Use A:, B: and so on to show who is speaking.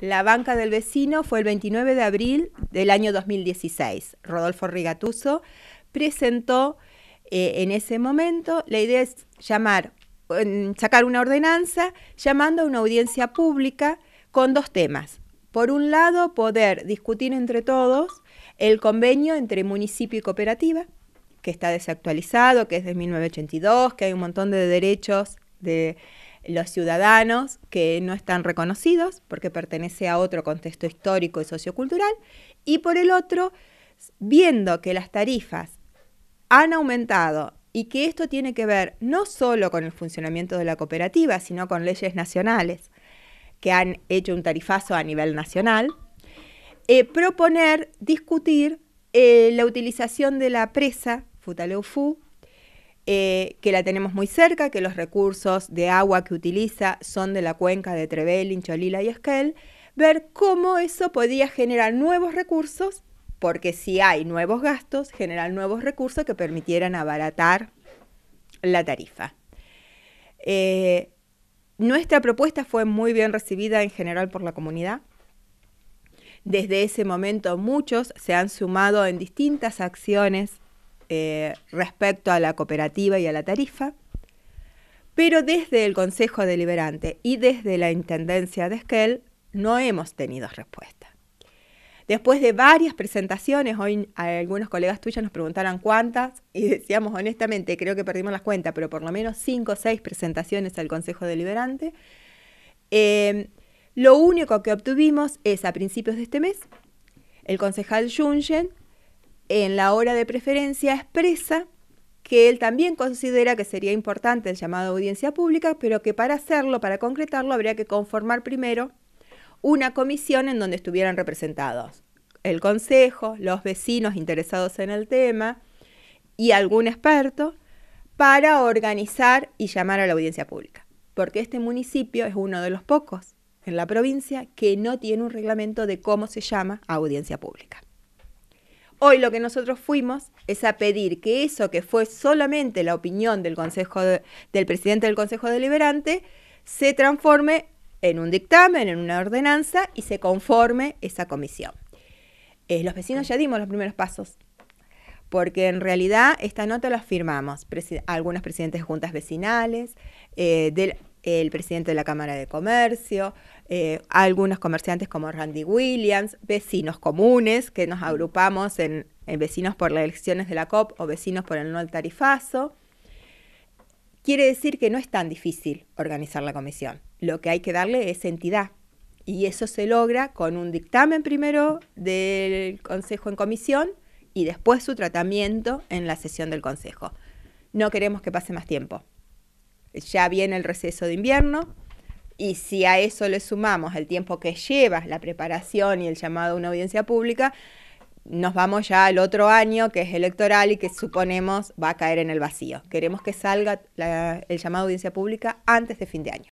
A: La banca del vecino fue el 29 de abril del año 2016. Rodolfo Rigatuso presentó eh, en ese momento la idea es llamar, sacar una ordenanza llamando a una audiencia pública con dos temas. Por un lado, poder discutir entre todos el convenio entre municipio y cooperativa, que está desactualizado, que es de 1982, que hay un montón de derechos de los ciudadanos que no están reconocidos porque pertenece a otro contexto histórico y sociocultural, y por el otro, viendo que las tarifas han aumentado y que esto tiene que ver no solo con el funcionamiento de la cooperativa, sino con leyes nacionales que han hecho un tarifazo a nivel nacional, eh, proponer discutir eh, la utilización de la presa Futaleufú eh, que la tenemos muy cerca, que los recursos de agua que utiliza son de la cuenca de Trevelin, Cholila y Esquel, ver cómo eso podía generar nuevos recursos, porque si hay nuevos gastos, generar nuevos recursos que permitieran abaratar la tarifa. Eh, nuestra propuesta fue muy bien recibida en general por la comunidad. Desde ese momento muchos se han sumado en distintas acciones eh, respecto a la cooperativa y a la tarifa, pero desde el Consejo Deliberante y desde la Intendencia de Esquel no hemos tenido respuesta. Después de varias presentaciones, hoy algunos colegas tuyos nos preguntaron cuántas y decíamos honestamente, creo que perdimos las cuentas, pero por lo menos cinco o seis presentaciones al Consejo Deliberante. Em, lo único que obtuvimos es a principios de este mes, el concejal Junchen en la hora de preferencia expresa que él también considera que sería importante el llamado a audiencia pública, pero que para hacerlo, para concretarlo, habría que conformar primero una comisión en donde estuvieran representados el Consejo, los vecinos interesados en el tema y algún experto para organizar y llamar a la audiencia pública. Porque este municipio es uno de los pocos en la provincia que no tiene un reglamento de cómo se llama audiencia pública. Hoy lo que nosotros fuimos es a pedir que eso que fue solamente la opinión del, consejo del presidente del Consejo Deliberante se transforme en un dictamen, en una ordenanza y se conforme esa comisión. Eh, los vecinos ya dimos los primeros pasos, porque en realidad esta nota la firmamos algunas algunos presidentes de juntas vecinales, eh, el presidente de la Cámara de Comercio, eh, algunos comerciantes como Randy Williams, vecinos comunes que nos agrupamos en, en vecinos por las elecciones de la COP o vecinos por el no al tarifazo. Quiere decir que no es tan difícil organizar la comisión. Lo que hay que darle es entidad. Y eso se logra con un dictamen primero del Consejo en comisión y después su tratamiento en la sesión del Consejo. No queremos que pase más tiempo ya viene el receso de invierno. Y si a eso le sumamos el tiempo que lleva la preparación y el llamado a una audiencia pública, nos vamos ya al otro año que es electoral y que suponemos va a caer en el vacío. Queremos que salga el llamado a audiencia pública antes de fin de año.